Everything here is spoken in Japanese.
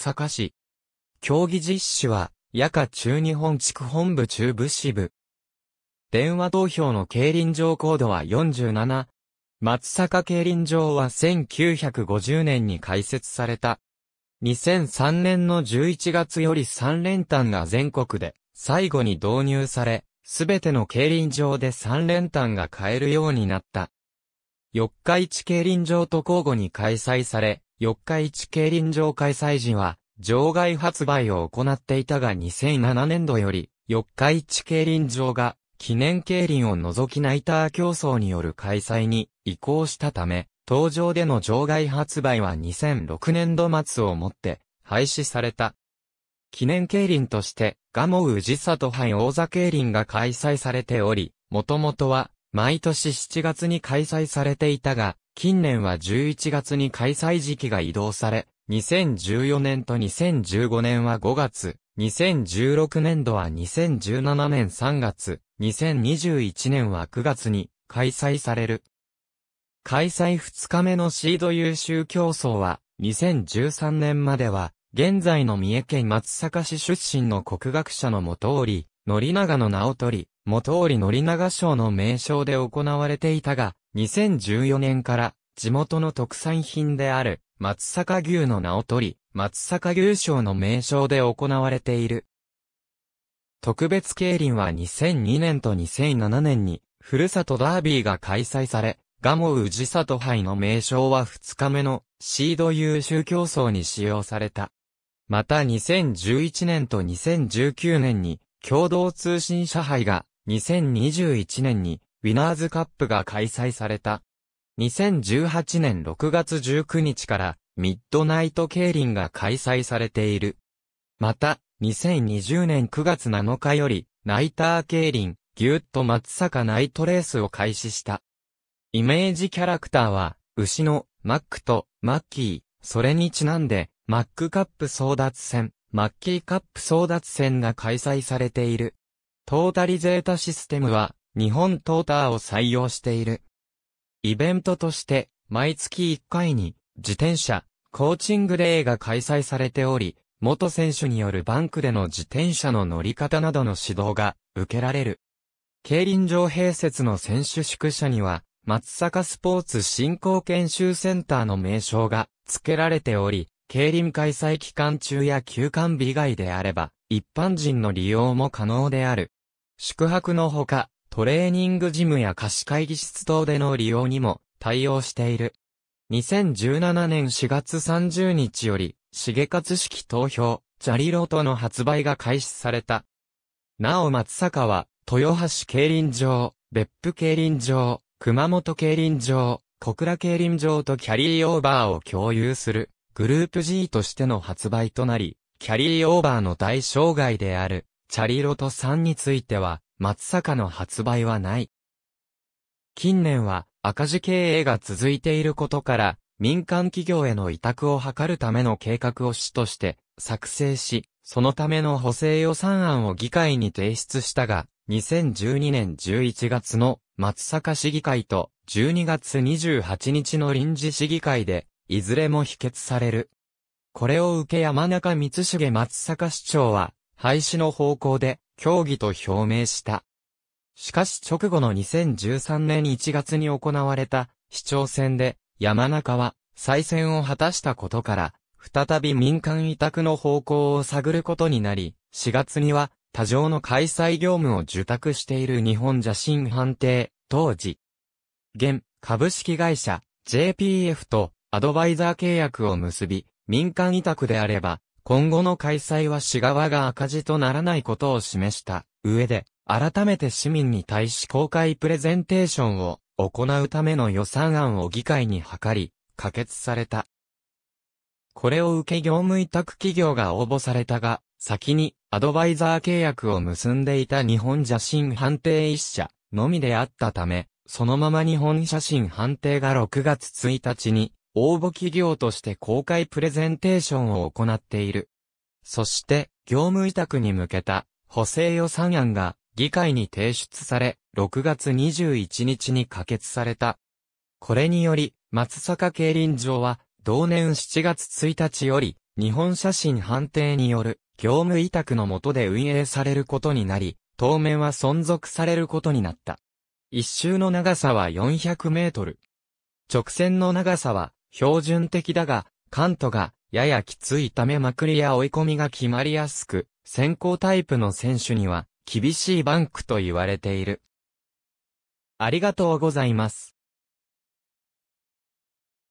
阪市。競技実施は、夜間中日本地区本部中部支部。電話投票の競輪場コードは47。松阪競輪場は1950年に開設された。2003年の11月より三連単が全国で最後に導入され、すべての競輪場で三連単が買えるようになった。四日市競輪場と交互に開催され、四日市競輪場開催時は、場外発売を行っていたが2007年度より、四日市競輪場が、記念競輪を除きナイター競争による開催に移行したため、登場での場外発売は2006年度末をもって廃止された。記念競輪として、ガ蒲生氏里杯王座競輪が開催されており、もともとは、毎年7月に開催されていたが、近年は11月に開催時期が移動され、2014年と2015年は5月、2016年度は2017年3月、2021年は9月に開催される。開催2日目のシード優秀競争は、2013年までは、現在の三重県松阪市出身の国学者の元織、則長の名を取り、元織則長賞の名称で行われていたが、2014年から地元の特産品である、松阪牛の名を取り、松阪牛賞の名称で行われている。特別競輪は2002年と2007年に、ふるさとダービーが開催され、ガモウジサト杯の名称は2日目のシード優秀競争に使用された。また2011年と2019年に共同通信社杯が2021年にウィナーズカップが開催された。2018年6月19日からミッドナイト競輪が開催されている。また、2020年9月7日より、ナイター競輪、ギュッと松坂ナイトレースを開始した。イメージキャラクターは、牛のマックとマッキー、それにちなんで、マックカップ争奪戦、マッキーカップ争奪戦が開催されている。トータリゼータシステムは、日本トーターを採用している。イベントとして、毎月1回に、自転車、コーチングデーが開催されており、元選手によるバンクでの自転車の乗り方などの指導が受けられる。競輪場併設の選手宿舎には、松坂スポーツ振興研修センターの名称が付けられており、競輪開催期間中や休館日外であれば、一般人の利用も可能である。宿泊のほか、トレーニングジムや貸し会議室等での利用にも対応している。2017年4月30日より、重勝式投票、ジャリロートの発売が開始された。なお松坂は、豊橋競輪場、別府競輪場、熊本競輪場、小倉競輪場とキャリーオーバーを共有する、グループ G としての発売となり、キャリーオーバーの対象外である、チャリロト3については、松坂の発売はない。近年は赤字経営が続いていることから、民間企業への委託を図るための計画を主として作成し、そのための補正予算案を議会に提出したが、2012年11月の松阪市議会と12月28日の臨時市議会で、いずれも否決される。これを受け山中光重松阪市長は、廃止の方向で協議と表明した。しかし直後の2013年1月に行われた市長選で山中は再選を果たしたことから、再び民間委託の方向を探ることになり、4月には多上の開催業務を受託している日本邪神判定、当時、現株式会社 JPF とアドバイザー契約を結び、民間委託であれば今後の開催は市側が赤字とならないことを示した上で、改めて市民に対し公開プレゼンテーションを行うための予算案を議会に諮り、可決された。これを受け業務委託企業が応募されたが、先にアドバイザー契約を結んでいた日本写真判定一社のみであったため、そのまま日本写真判定が6月1日に応募企業として公開プレゼンテーションを行っている。そして、業務委託に向けた補正予算案が議会に提出され、6月21日に可決された。これにより、松坂競輪場は、同年7月1日より、日本写真判定による業務委託の下で運営されることになり、当面は存続されることになった。一周の長さは400メートル。直線の長さは標準的だが、カントがややきついためまくりや追い込みが決まりやすく、先行タイプの選手には厳しいバンクと言われている。ありがとうございます。